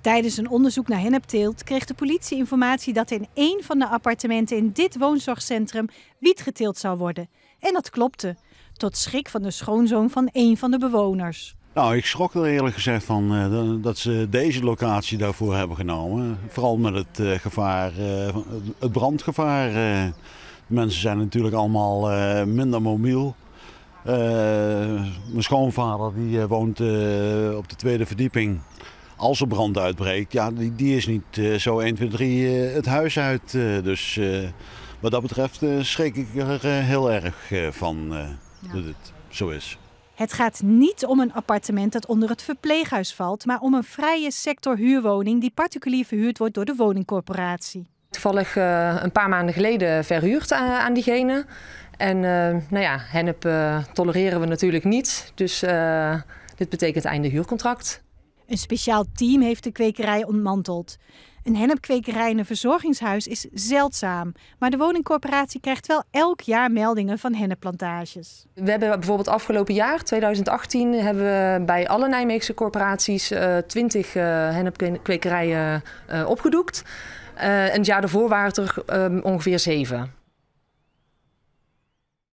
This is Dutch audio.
Tijdens een onderzoek naar hennepteelt kreeg de politie informatie dat in één van de appartementen in dit woonzorgcentrum wiet geteeld zou worden. En dat klopte, tot schrik van de schoonzoon van één van de bewoners. Nou, ik schrok er eerlijk gezegd van eh, dat ze deze locatie daarvoor hebben genomen. Vooral met het eh, gevaar, eh, het brandgevaar. de mensen zijn natuurlijk allemaal minder mobiel. mijn schoonvader die woont op de tweede verdieping als er brand uitbreekt, ja, die, die is niet eh, zo 1, 2, 3 eh, het huis uit. Eh, dus wat dat betreft schrik ik er heel erg van dat het zo is. Het gaat niet om een appartement dat onder het verpleeghuis valt, maar om een vrije sector huurwoning die particulier verhuurd wordt door de woningcorporatie. Toevallig uh, een paar maanden geleden verhuurd aan, diegene. En uh, nou ja, hennep uh, tolereren we natuurlijk niet. Dus dit betekent einde huurcontract. Een speciaal team heeft de kwekerij ontmanteld. Een hennepkwekerij in een verzorgingshuis is zeldzaam, maar de woningcorporatie krijgt wel elk jaar meldingen van hennepplantages. We hebben bijvoorbeeld afgelopen jaar, 2018, hebben we bij alle Nijmeegse corporaties uh, 20 uh, hennepkwekerijen eh, opgedoekt. Eh, en het jaar daarvoor waren er ehm, ongeveer zeven.